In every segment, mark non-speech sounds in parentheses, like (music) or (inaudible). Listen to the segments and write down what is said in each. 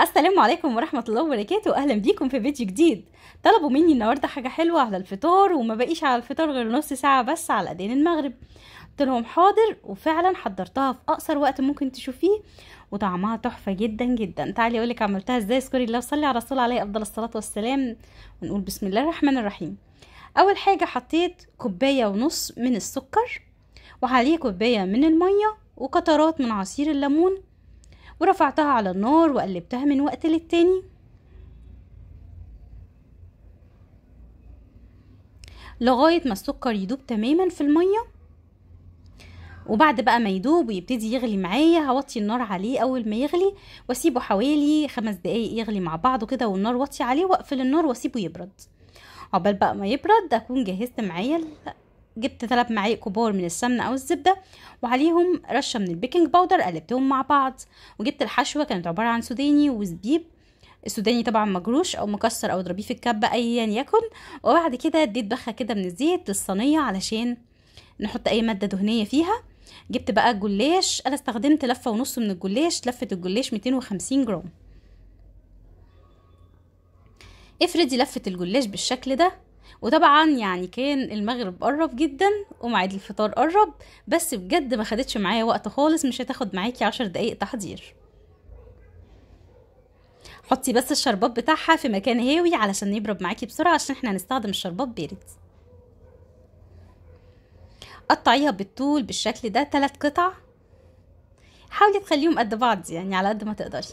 السلام عليكم ورحمة الله وبركاته أهلا بيكم في فيديو جديد طلبوا مني النهاردة حاجة حلوة على الفطار وما بقيش على الفطار غير نص ساعة بس على أذان المغرب قلت لهم حاضر وفعلا حضرتها في أقصر وقت ممكن تشوفيه وطعمها تحفة جدا جدا تعالي أقولك عملتها إزاي اذكري الله وصلي على رسول عليه أفضل الصلاة والسلام ونقول بسم الله الرحمن الرحيم أول حاجة حطيت كوباية ونص من السكر وعليه كوباية من المية وقطرات من عصير الليمون ورفعتها على النار وقلبتها من وقت للتاني لغاية ما السكر يدوب تماما في المية وبعد بقى ما يدوب ويبتدي يغلي معايا هوطي النار عليه اول ما يغلي واسيبه حوالي خمس دقايق يغلي مع بعضه كده والنار واطي عليه واقفل النار واسيبه يبرد عقبال بقى ما يبرد اكون جهزت معايا جبت ثلاث معالق كبار من السمنة أو الزبدة وعليهم رشة من البيكنج باودر قلبتهم مع بعض وجبت الحشوة كانت عبارة عن سوداني وزبيب السوداني طبعا مجروش او مكسر او اضربيه في الكبه ايا يكن وبعد كده اديت بخه كده من الزيت للصينيه علشان نحط اي ماده دهنيه فيها جبت بقى الجلاش انا استخدمت لفه ونص من الجلاش لفه الجلاش 250 جرام افردي لفه الجلاش بالشكل ده وطبعا يعني كان المغرب قرب جدا وميعاد الفطار قرب بس بجد ما خدتش معايا وقت خالص مش هتاخد معاكي عشر دقايق تحضير حطي بس الشربات بتاعها في مكان هاوي علشان يبرد معاكي بسرعه عشان احنا هنستخدم الشربات بارد قطعيها بالطول بالشكل ده ثلاث قطع حاولي تخليهم قد بعض يعني على قد ما تقدري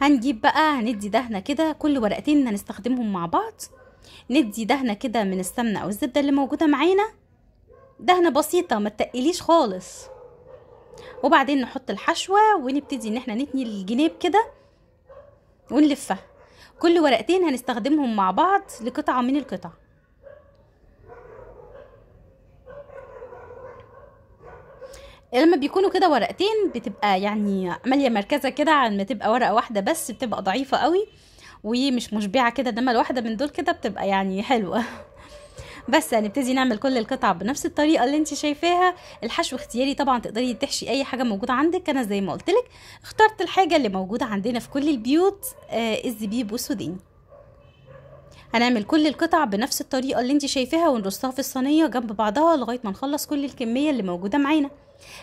هنجيب بقى هندي دهنه كده كل ورقتين هنستخدمهم مع بعض ندي دهنه كده من السمنه او الزبده اللي موجوده معانا دهنه بسيطه ما تقليش خالص وبعدين نحط الحشوه ونبتدي ان احنا نتني الجناب كده ونلفها كل ورقتين هنستخدمهم مع بعض لقطعه من القطع لما بيكونوا كده ورقتين بتبقى يعني عمليه مركزه كده عن ما تبقى ورقه واحده بس بتبقى ضعيفه قوي ومش مشبعه كده انما الواحده من دول كده بتبقى يعني حلوه (laughs) بس هنبتدي نعمل كل القطع بنفس الطريقه اللي انت شايفاها الحشو اختياري طبعا تقدري تحشي اي حاجه موجوده عندك انا زي ما قلت لك اخترت الحاجه اللي موجوده عندنا في كل البيوت آه الزبيب والسوداني هنعمل كل القطع بنفس الطريقه اللي انت شايفاها ونرصها في الصينيه جنب بعضها لغايه ما نخلص كل الكميه اللي موجوده معانا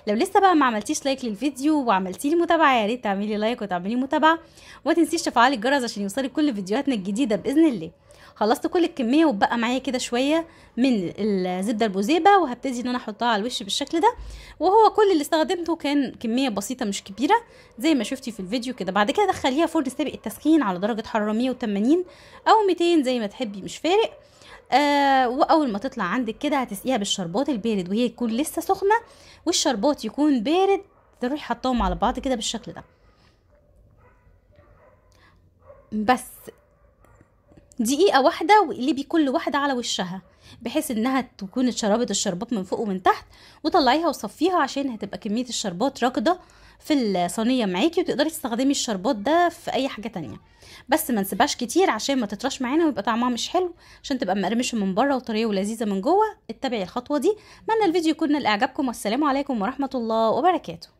لو لسه بقى ما عملتيش لايك للفيديو وعملتي لي متابعه يا ريت تعملي لايك وتعملي متابعه وما تنسيش تفعلي الجرس عشان يوصلك كل فيديوهاتنا الجديده باذن الله خلصت كل الكميه وبقى معايا كده شويه من الزبده البوزيبه وهبتدي ان انا احطها على الوش بالشكل ده وهو كل اللي استخدمته كان كميه بسيطه مش كبيره زي ما شفتي في الفيديو كده بعد كده دخليها فرن سابق التسخين على درجه حراره 180 او 200 زي ما تحبي مش فارق آه واول ما تطلع عندك كده هتسقيها بالشربات البارد وهي تكون لسه سخنه والشربات يكون بارد تروح حطهم على بعض كده بالشكل ده بس دقيقة واحدة واقلبي كل واحدة على وشها بحيث انها تكون اتشربت الشربات من فوق ومن تحت وطلعيها وصفيها عشان هتبقى كمية الشربات راكدة في الصينيه معاكي وتقدري تستخدمي الشربات ده في اي حاجه تانية بس ما نسيبهاش كتير عشان ما تطرش معانا ويبقى طعمها مش حلو عشان تبقى مقرمشه من بره وطريه ولذيذه من جوه اتبعي الخطوه دي اتمنى الفيديو يكون لاعجابكم والسلام عليكم ورحمه الله وبركاته